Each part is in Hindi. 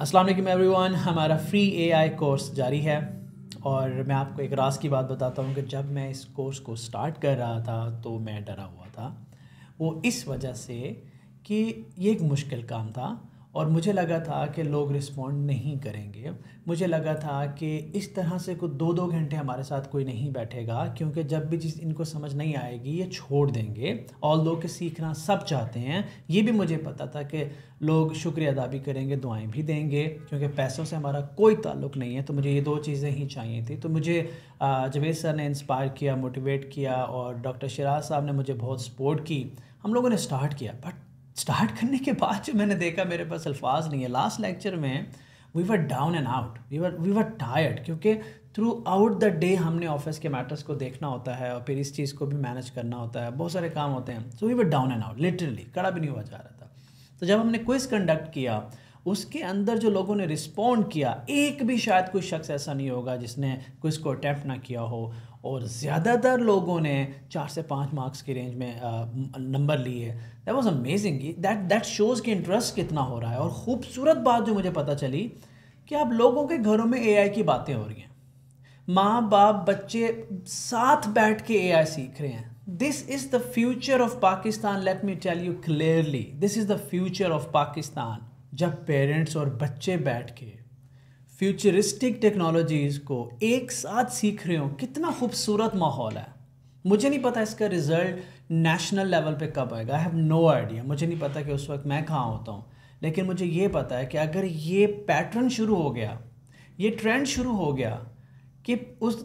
असलम वालेकुम एवरीवन हमारा फ्री एआई कोर्स जारी है और मैं आपको एक रास की बात बताता हूँ कि जब मैं इस कोर्स को स्टार्ट कर रहा था तो मैं डरा हुआ था वो इस वजह से कि ये एक मुश्किल काम था और मुझे लगा था कि लोग रिस्पॉन्ड नहीं करेंगे मुझे लगा था कि इस तरह से कुछ दो दो घंटे हमारे साथ कोई नहीं बैठेगा क्योंकि जब भी चीज़ इनको समझ नहीं आएगी ये छोड़ देंगे और लोग के सीखना सब चाहते हैं ये भी मुझे पता था कि लोग शुक्रिया अदा भी करेंगे दुआएं भी देंगे क्योंकि पैसों से हमारा कोई ताल्लुक नहीं है तो मुझे ये दो चीज़ें ही चाहिए थी तो मुझे जवेद सर ने इंस्पायर किया मोटिवेट किया और डॉक्टर शराज साहब ने मुझे बहुत सपोर्ट की हम लोगों ने स्टार्ट किया बट स्टार्ट करने के बाद जो मैंने देखा मेरे पास अल्फाज नहीं है लास्ट लेक्चर में we were down and out we were we were tired क्योंकि थ्रू आउट द डे हमने ऑफिस के मैटर्स को देखना होता है और फिर इस चीज़ को भी मैनेज करना होता है बहुत सारे काम होते हैं so we were down and out literally कड़ा भी नहीं हुआ जा रहा था तो जब हमने क्विज कंडक्ट किया उसके अंदर जो लोगों ने रिस्पॉन्ड किया एक भी शायद कोई शख्स ऐसा नहीं होगा जिसने क्विज को अटैम्प्ट ना किया हो और ज़्यादातर लोगों ने चार से पाँच मार्क्स की रेंज में नंबर लिए that was amazing that that shows कि इंटरेस्ट कितना हो रहा है और ख़ूबसूरत बात जो मुझे पता चली कि आप लोगों के घरों में एआई की बातें हो रही हैं माँ बाप बच्चे साथ बैठ के एआई सीख रहे हैं this is the future of Pakistan let me tell you clearly this is the future of Pakistan जब पेरेंट्स और बच्चे बैठ के फ्यूचरिस्टिक टेक्नोलॉजीज़ को एक साथ सीख रहे हो कितना खूबसूरत माहौल है मुझे नहीं पता इसका रिज़ल्ट नेशनल लेवल पे कब आएगा आई हैव नो आइडिया मुझे नहीं पता कि उस वक्त मैं कहाँ होता हूँ लेकिन मुझे ये पता है कि अगर ये पैटर्न शुरू हो गया ये ट्रेंड शुरू हो गया कि उस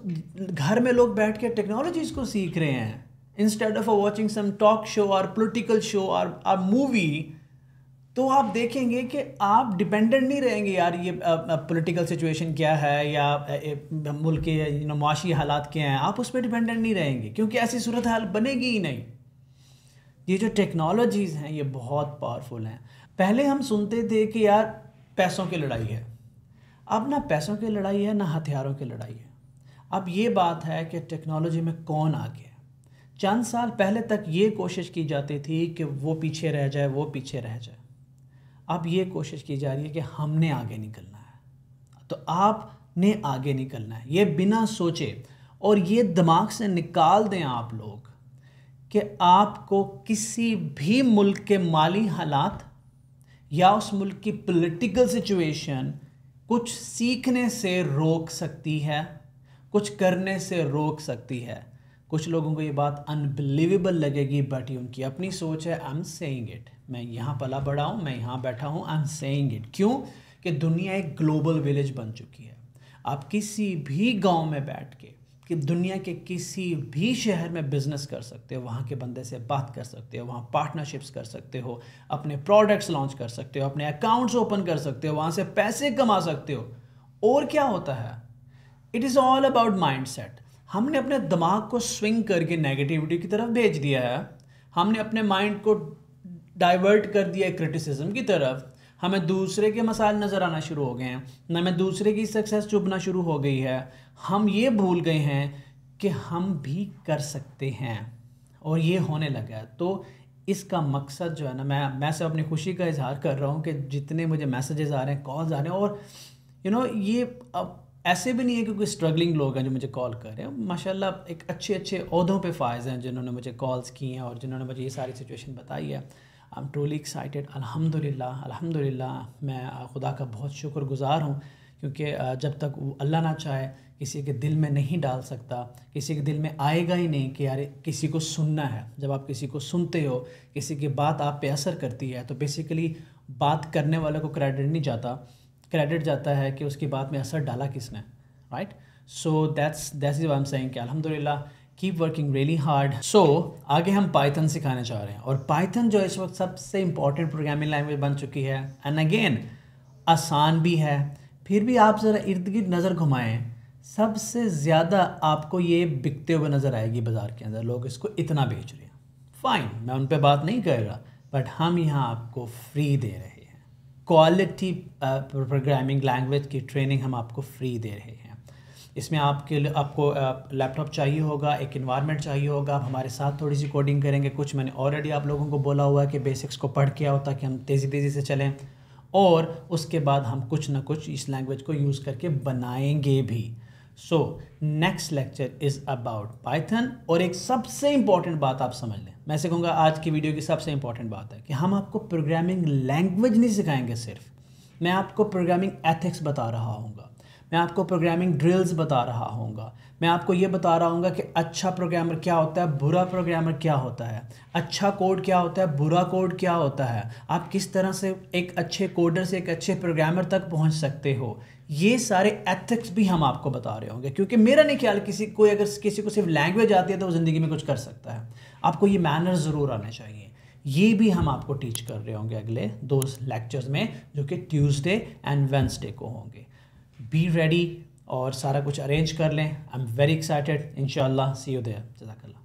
घर में लोग बैठ के टेक्नोलॉजीज़ को सीख रहे हैं instead of watching some talk show और पोलिटिकल शो और मूवी तो आप देखेंगे कि आप डिपेंडेंट नहीं रहेंगे यार ये पॉलिटिकल सिचुएशन क्या है या मुल्क के माशी हालात क्या हैं आप उस पर डिपेंडेंट नहीं रहेंगे क्योंकि ऐसी सूरत हाल बनेगी ही नहीं ये जो टेक्नोलॉजीज़ हैं ये बहुत पावरफुल हैं पहले हम सुनते थे कि यार पैसों की लड़ाई है अब ना पैसों की लड़ाई है ना हथियारों की लड़ाई है अब ये बात है कि टेक्नोलॉजी में कौन आ गया चंद साल पहले तक ये कोशिश की जाती थी कि वो पीछे रह जाए वो पीछे रह जाए अब ये कोशिश की जा रही है कि हमने आगे निकलना है तो आपने आगे निकलना है ये बिना सोचे और ये दिमाग से निकाल दें आप लोग कि आपको किसी भी मुल्क के माली हालात या उस मुल्क की पॉलिटिकल सिचुएशन कुछ सीखने से रोक सकती है कुछ करने से रोक सकती है कुछ लोगों को ये बात अनबिलीवेबल लगेगी बट ये उनकी अपनी सोच है आई एम सेइंग इट मैं यहाँ पला बड़ा हूँ मैं यहाँ बैठा हूँ आई एम सेइंग इट क्यों कि दुनिया एक ग्लोबल विलेज बन चुकी है आप किसी भी गांव में बैठ के कि दुनिया के किसी भी शहर में बिज़नेस कर सकते हो वहाँ के बंदे से बात कर सकते हो वहाँ पार्टनरशिप्स कर सकते हो अपने प्रोडक्ट्स लॉन्च कर सकते हो अपने अकाउंट्स ओपन कर सकते हो वहाँ से पैसे कमा सकते हो और क्या होता है it is all about mindset हमने अपने दिमाग को स्विंग करके नेगेटिविटी की तरफ भेज दिया है हमने अपने माइंड को डाइवर्ट कर दिया है क्रिटिसिज्म की तरफ हमें दूसरे के मसाल नज़र आना शुरू हो गए हैं हमें दूसरे की सक्सेस चुभना शुरू हो गई है हम ये भूल गए हैं कि हम भी कर सकते हैं और ये होने लगा है तो इसका मकसद जो है ना मैं मैं सब अपनी खुशी का इजहार कर रहा हूँ कि जितने मुझे मैसेजेस आ रहे हैं कॉल्स आ रहे हैं और यू you नो know, ये अब ऐसे भी नहीं है कि कोई स्ट्रगलिंग लोग हैं जो मुझे कॉल कर रहे हैं माशाल्लाह एक अच्छे अच्छे अहदों पे फायज हैं जिन्होंने मुझे कॉल्स की हैं और जिन्होंने मुझे ये सारी सिचुएशन बताई है आई एम ट्रोली एक्साइटेड अल्हम्दुलिल्लाह अल्हम्दुलिल्लाह मैं खुदा का बहुत शुक्रगुजार हूँ क्योंकि जब तक वो अल्लाह ना चाहे किसी के दिल में नहीं डाल सकता किसी के दिल में आएगा ही नहीं कि यार किसी को सुनना है जब आप किसी को सुनते हो किसी की बात आप पे असर करती है तो बेसिकली बात करने वाले को क्रेडिट नहीं जाता क्रेडिट जाता है कि उसकी बात में असर डाला किसने right so that's that is why am saying कि अल्हम्दुलिल्लाह keep working really hard so आगे हम पाइथन सिखाने चाह रहे हैं और पाइथन जो इस वक्त सबसे इंपॉर्टेंट प्रोग्रामिंग लैंग्वेज बन चुकी है एंड अगेन आसान भी है फिर भी आप ज़रा इर्द गिर्द नज़र घुमाएं सबसे ज़्यादा आपको ये बिकते हुए नज़र आएगी बाज़ार के अंदर लोग इसको इतना बेच रहे हैं फाइन मैं उन पर बात नहीं करेगा बट हम यहाँ आपको फ्री दे रहे हैं क्वालिटी प्रोग्रामिंग लैंग्वेज की ट्रेनिंग हम आपको फ्री दे रहे हैं इसमें आपके लिए आपको लैपटॉप uh, चाहिए होगा एक इन्वायरमेंट चाहिए होगा आप हमारे साथ थोड़ी सी कोडिंग करेंगे कुछ मैंने ऑलरेडी आप लोगों को बोला हुआ है कि बेसिक्स को पढ़ के आओ ताकि हम तेज़ी तेज़ी से चलें और उसके बाद हम कुछ ना कुछ इस लैंग्वेज को यूज़ करके बनाएंगे भी so next lecture is about Python और एक सबसे इंपॉर्टेंट बात आप समझ लें मैं से कहूँगा आज की वीडियो की सबसे इंपॉर्टेंट बात है कि हम आपको प्रोग्रामिंग लैंग्वेज नहीं सिखाएंगे सिर्फ मैं आपको प्रोग्रामिंग एथिक्स बता रहा हूँ मैं आपको प्रोग्रामिंग ड्रिल्स बता रहा हूँ मैं आपको ये बता रहा हूँ कि अच्छा प्रोग्रामर क्या होता है बुरा प्रोग्रामर क्या होता है अच्छा कोड क्या होता है बुरा कोड क्या होता है आप किस तरह से एक अच्छे कोडर से एक अच्छे प्रोग्रामर तक पहुँच सकते हो ये सारे एथिक्स भी हम आपको बता रहे होंगे क्योंकि मेरा नहीं ख्याल किसी कोई अगर किसी को सिर्फ लैंग्वेज आती है तो वो ज़िंदगी में कुछ कर सकता है आपको ये मैनर ज़रूर आने चाहिए ये भी हम आपको टीच कर रहे होंगे अगले दो लेक्चर्स में जो कि ट्यूसडे एंड वेंसडे को होंगे बी रेडी और सारा कुछ अरेंज कर लें I am very excited in see you there जजाकल्ला